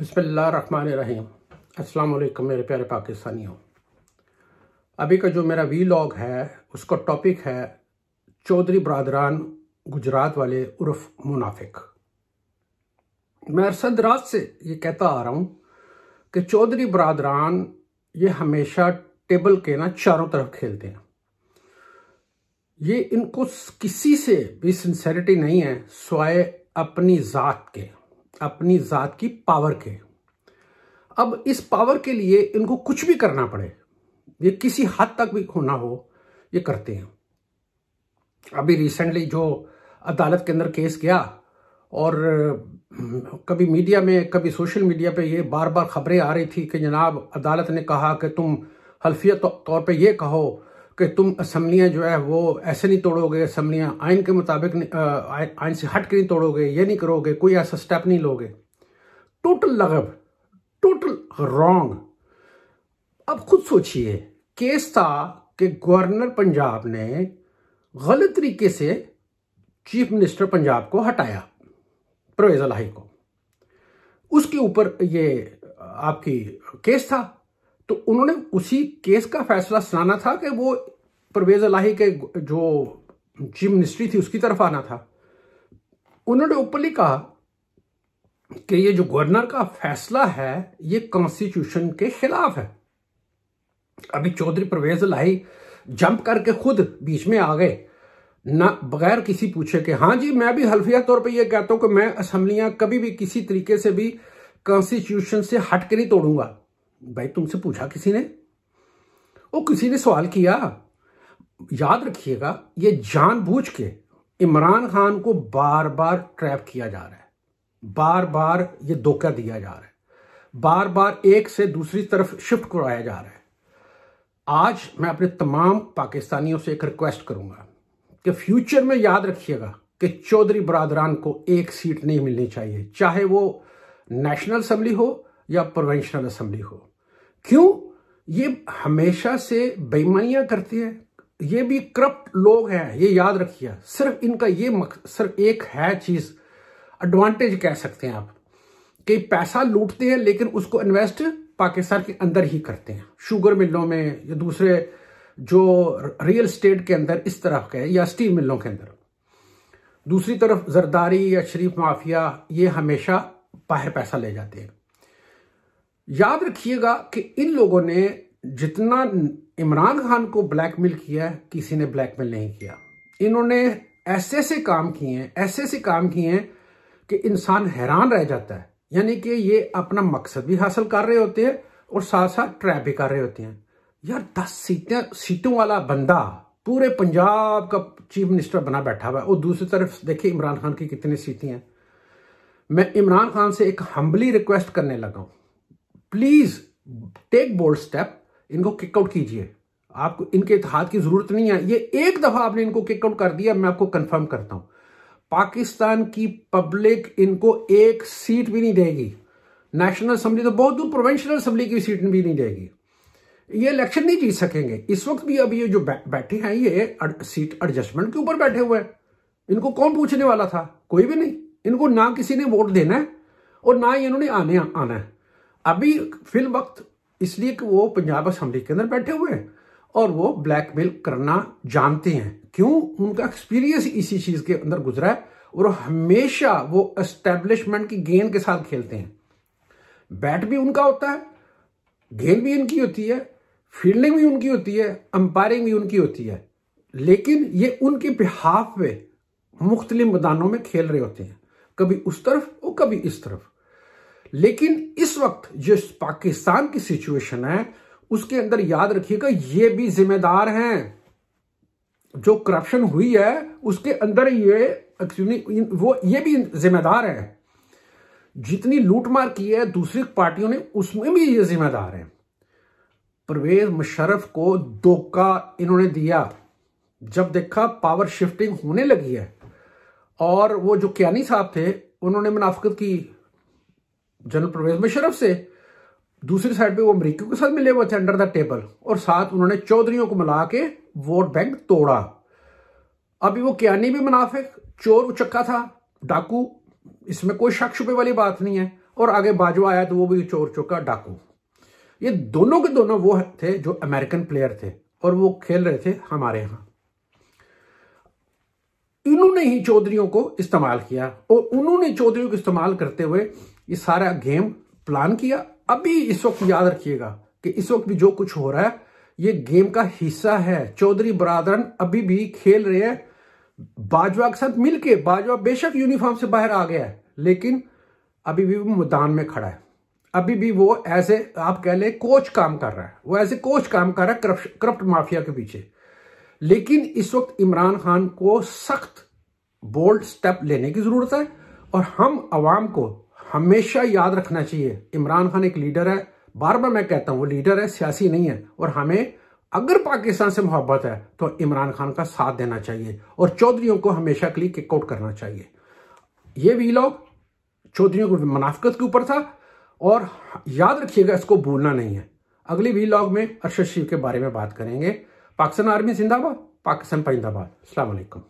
बिसमीम अस्सलाम मेरे प्यारे पाकिस्तानियों अभी का जो मेरा वी लॉग है उसका टॉपिक है चौधरी बरदरान गुजरात वाले उर्फ मुनाफिक मैं अरसद रात से ये कहता आ रहा हूँ कि चौधरी बरदरान ये हमेशा टेबल के ना चारों तरफ खेलते हैं ये इनको किसी से भी सिंसेरिटी नहीं है स्वाय अपनी ज़ात के अपनी ज़ात की पावर के अब इस पावर के लिए इनको कुछ भी करना पड़े ये किसी हद तक भी होना हो ये करते हैं अभी रिसेंटली जो अदालत के अंदर केस गया और कभी मीडिया में कभी सोशल मीडिया पे ये बार बार खबरें आ रही थी कि जनाब अदालत ने कहा कि तुम हल्फियत तौर पे ये कहो कि तुम असम्बलियाँ जो है वो ऐसे नहीं तोड़ोगे असम्बलियाँ आइन के मुताबिक आइन से हट के नहीं तोड़ोगे ये नहीं करोगे कोई ऐसा स्टेप नहीं लोगे टोटल लगभग टोटल रॉन्ग अब खुद सोचिए केस था कि गवर्नर पंजाब ने गलत तरीके से चीफ मिनिस्टर पंजाब को हटाया परवेज अलाही को उसके ऊपर ये आपकी केस था तो उन्होंने उसी केस का फैसला सुनाना था कि वो परवेज अलाही के जो चीफ मिनिस्ट्री थी उसकी तरफ आना था उन्होंने ओपनली कहा कि ये जो गवर्नर का फैसला है ये कॉन्स्टिट्यूशन के खिलाफ है अभी चौधरी परवेज लाही जंप करके खुद बीच में आ गए ना बगैर किसी पूछे के हाँ जी मैं भी हल्फिया तौर पे ये कहता हूं कि मैं असम्बलियां कभी भी किसी तरीके से भी कॉन्स्टिट्यूशन से हट के नहीं तोड़ूंगा भाई तुमसे पूछा किसी ने वो किसी ने सवाल किया याद रखिएगा ये जानबूझ के इमरान खान को बार बार ट्रैप किया जा रहा है बार बार ये धोखा दिया जा रहा है बार बार एक से दूसरी तरफ शिफ्ट करवाया जा रहा है आज मैं अपने तमाम पाकिस्तानियों से एक रिक्वेस्ट करूंगा कि फ्यूचर में याद रखिएगा कि चौधरी बरादरान को एक सीट नहीं मिलनी चाहिए चाहे वो नेशनल असम्बली हो या प्रोवेंशनल असम्बली हो क्यों ये हमेशा से बेईमानियां करती है ये भी करप्ट लोग हैं ये याद रखिए सिर्फ इनका ये सिर्फ एक है चीज एडवांटेज कह सकते हैं आप कि पैसा लूटते हैं लेकिन उसको इन्वेस्ट पाकिस्तान के अंदर ही करते हैं शुगर मिलों में या दूसरे जो रियल स्टेट के अंदर इस तरफ के या स्टील मिलों के अंदर दूसरी तरफ जरदारी या शरीफ माफिया ये हमेशा बाहर पैसा ले जाते हैं याद रखिएगा कि इन लोगों ने जितना इमरान खान को ब्लैकमेल किया है किसी ने ब्लैकमेल नहीं किया इन्होंने ऐसे ऐसे काम किए हैं ऐसे ऐसे काम किए हैं कि इंसान हैरान रह जाता है यानी कि ये अपना मकसद भी हासिल कर रहे होते हैं और साथ साथ ट्रैप भी कर रहे होते हैं यार दस सीटें सीटों वाला बंदा पूरे पंजाब का चीफ मिनिस्टर बना बैठा हुआ है और दूसरी तरफ देखिए इमरान खान की कितनी सीटें हैं मैं इमरान खान से एक हम्बली रिक्वेस्ट करने लगा हूं प्लीज टेक बोल्ड स्टेप इनको किकआउट कीजिए आपको इनके इतिहाद की जरूरत नहीं है ये एक दफा आपने इनको किकआउट कर दिया मैं आपको कंफर्म करता हूं पाकिस्तान की पब्लिक इनको एक सीट भी नहीं देगी नेशनल असेंबली तो बहुत दूर प्रोवेंशनल असेंबली की सीट भी नहीं देगी ये इलेक्शन नहीं जीत सकेंगे इस वक्त भी अब ये जो बैठे हैं ये सीट एडजस्टमेंट के ऊपर बैठे हुए हैं इनको कौन पूछने वाला था कोई भी नहीं इनको ना किसी ने वोट देना है और ना ही इन्होंने आने आना है अभी फिल वक्त इसलिए कि वो पंजाब असम्बली के अंदर बैठे हुए हैं और वो ब्लैकमेल करना जानते हैं क्यों उनका एक्सपीरियंस इसी चीज के अंदर गुजरा है और हमेशा वो एस्टेब्लिशमेंट की गेंद के साथ खेलते हैं बैट भी उनका होता है गेंद भी इनकी होती है फील्डिंग भी उनकी होती है अंपायरिंग भी उनकी होती है लेकिन ये उनके बिहाफ पे मुख्तलि मैदानों में खेल रहे होते हैं कभी उस तरफ और कभी इस तरफ लेकिन इस वक्त जो पाकिस्तान की सिचुएशन है उसके अंदर याद रखिएगा ये भी जिम्मेदार हैं जो करप्शन हुई है उसके अंदर ये वो ये भी जिम्मेदार है जितनी लूटमार की है दूसरी पार्टियों ने उसमें भी ये जिम्मेदार है परवेज मुशरफ को धोखा इन्होंने दिया जब देखा पावर शिफ्टिंग होने लगी है और वो जो क्यानी साहब थे उन्होंने मुनाफ्त की जनरल परवेज मुशरफ से दूसरी साइड पे वो अमरीकियों के साथ मिले हुए थे अंडर द टेबल और साथ उन्होंने चौधरीों को मिला के वोट बैंक तोड़ा अभी वो क्यानी भी मुनाफिक चोर उचक्का था डाकू इसमें कोई शक शुबे वाली बात नहीं है और आगे बाजवा आया तो वो भी चोर चुका डाकू ये दोनों के दोनों वो थे जो अमेरिकन प्लेयर थे और वो खेल रहे थे हमारे यहां इन्होंने ही चौधरीों को इस्तेमाल किया और उन्होंने चौधरी को इस्तेमाल करते हुए ये सारा गेम प्लान किया अभी इस वक्त याद रखिएगा कि इस वक्त भी जो कुछ हो रहा है ये गेम का हिस्सा है चौधरी बरादरन अभी भी खेल रहे हैं बाजवा के साथ मिलके बाजवा बेशक यूनिफॉर्म से बाहर आ गया है लेकिन अभी भी वो मैदान में खड़ा है अभी भी वो ऐसे आप कह लें कोच काम कर रहा है वो ऐसे कोच काम कर रहा है करप्ट करप्ट माफिया के पीछे लेकिन इस वक्त इमरान खान को सख्त बोल्ड स्टेप लेने की जरूरत है और हम आवाम को हमेशा याद रखना चाहिए इमरान खान एक लीडर है बार बार मैं कहता हूं वो लीडर है सियासी नहीं है और हमें अगर पाकिस्तान से मोहब्बत है तो इमरान खान का साथ देना चाहिए और चौधरीयों को हमेशा के लिए किकआउट करना चाहिए ये लॉग चौधरी की मुनाफ्त के ऊपर था और याद रखिएगा इसको भूलना नहीं है अगले वी लॉग में अरशद शिव के बारे में बात करेंगे पाकिस्तान आर्मी जिंदाबाद पाकिस्तान परिंदाबाद अलैक्म